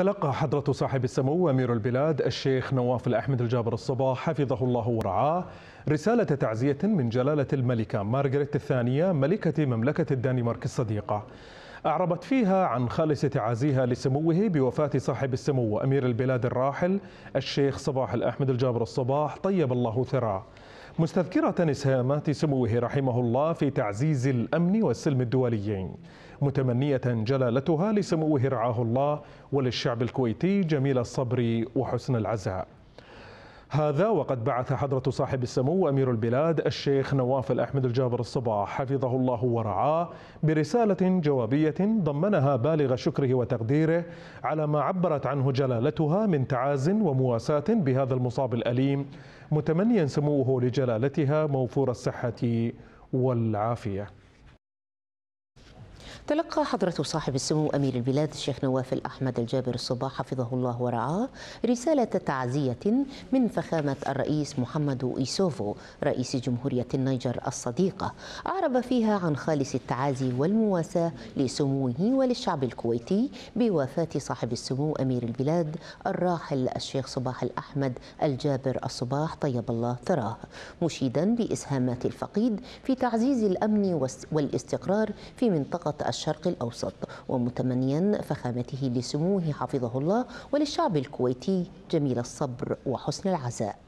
تلقى حضرة صاحب السمو أمير البلاد الشيخ نواف الأحمد الجابر الصباح حفظه الله ورعاه رسالة تعزية من جلالة الملكة مارغريت الثانية ملكة مملكة الدنمارك الصديقة أعربت فيها عن خالص تعازيها لسموه بوفاة صاحب السمو أمير البلاد الراحل الشيخ صباح الأحمد الجابر الصباح طيب الله ثراه مستذكرة اسهامات سموه رحمه الله في تعزيز الأمن والسلم الدوليين متمنية جلالتها لسموه رعاه الله وللشعب الكويتي جميل الصبر وحسن العزاء هذا وقد بعث حضرة صاحب السمو أمير البلاد الشيخ نواف الأحمد الجابر الصباح حفظه الله ورعاه برسالة جوابية ضمنها بالغ شكره وتقديره على ما عبرت عنه جلالتها من تعاز ومواساة بهذا المصاب الأليم متمنيا سموه لجلالتها موفور الصحة والعافية تلقى حضرة صاحب السمو أمير البلاد الشيخ نواف الأحمد الجابر الصباح حفظه الله ورعاه رسالة تعزية من فخامة الرئيس محمد إيسوفو رئيس جمهورية النيجر الصديقة أعرب فيها عن خالص التعازي والمواساة لسموه وللشعب الكويتي بوفاة صاحب السمو أمير البلاد الراحل الشيخ صباح الأحمد الجابر الصباح طيب الله ثراه مشيدا بإسهامات الفقيد في تعزيز الأمن والاستقرار في منطقة الشرق الأوسط ومتمنيا فخامته لسموه حفظه الله وللشعب الكويتي جميل الصبر وحسن العزاء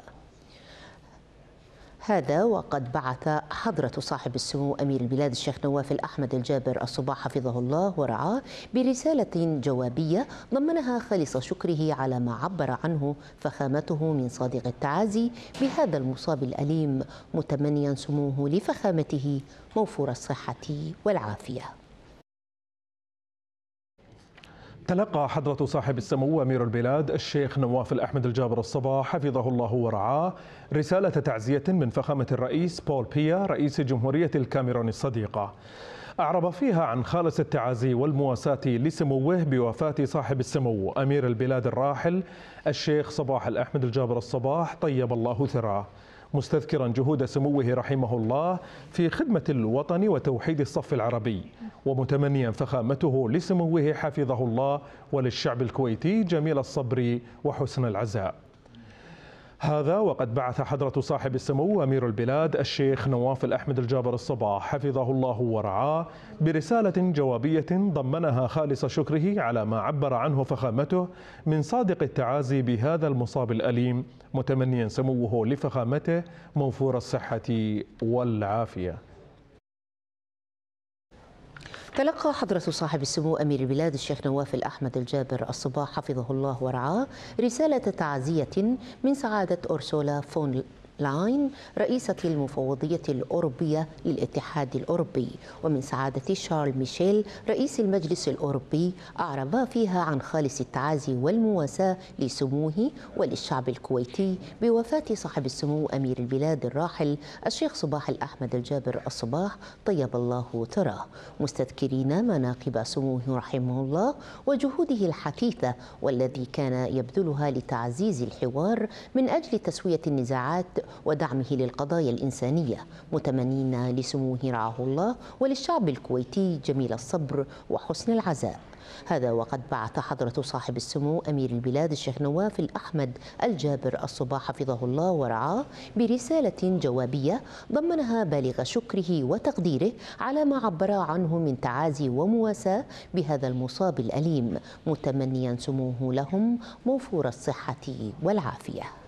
هذا وقد بعث حضرة صاحب السمو أمير البلاد الشيخ نواف الأحمد الجابر الصباح حفظه الله ورعاه برسالة جوابية ضمنها خالص شكره على ما عبر عنه فخامته من صادق التعازي بهذا المصاب الأليم متمنيا سموه لفخامته موفور الصحة والعافية تلقى حضرة صاحب السمو أمير البلاد الشيخ نواف الأحمد الجابر الصباح حفظه الله ورعاه رسالة تعزية من فخامة الرئيس بول بيا رئيس جمهورية الكاميرون الصديقة أعرب فيها عن خالص التعازي والمواساة لسموه بوفاة صاحب السمو أمير البلاد الراحل الشيخ صباح الأحمد الجابر الصباح طيب الله ثراه مستذكرا جهود سموه رحمه الله في خدمة الوطن وتوحيد الصف العربي ومتمنيا فخامته لسموه حفظه الله وللشعب الكويتي جميل الصبر وحسن العزاء هذا وقد بعث حضرة صاحب السمو أمير البلاد الشيخ نواف الأحمد الجابر الصباح حفظه الله ورعاه برسالة جوابية ضمنها خالص شكره على ما عبر عنه فخامته من صادق التعازي بهذا المصاب الأليم متمنيا سموه لفخامته موفور الصحة والعافية تلقى حضرة صاحب السمو أمير البلاد الشيخ نواف الأحمد الجابر الصباح حفظه الله ورعاه رسالة تعزية من سعادة أرسولا فون لاين رئيسة المفوضية الأوروبية للاتحاد الأوروبي ومن سعادة شارل ميشيل رئيس المجلس الأوروبي أعرب فيها عن خالص التعازي والمواساة لسموه وللشعب الكويتي بوفاة صاحب السمو أمير البلاد الراحل الشيخ صباح الأحمد الجابر الصباح طيب الله تراه مستذكرين مناقب سموه رحمه الله وجهوده الحثيثة والذي كان يبذلها لتعزيز الحوار من أجل تسوية النزاعات ودعمه للقضايا الإنسانية متمنين لسموه رعاه الله وللشعب الكويتي جميل الصبر وحسن العزاء هذا وقد بعث حضرة صاحب السمو أمير البلاد الشيخ نواف الأحمد الجابر الصباح حفظه الله ورعاه برسالة جوابية ضمنها بالغ شكره وتقديره على ما عبر عنه من تعازي ومواساة بهذا المصاب الأليم متمنيا سموه لهم موفور الصحة والعافية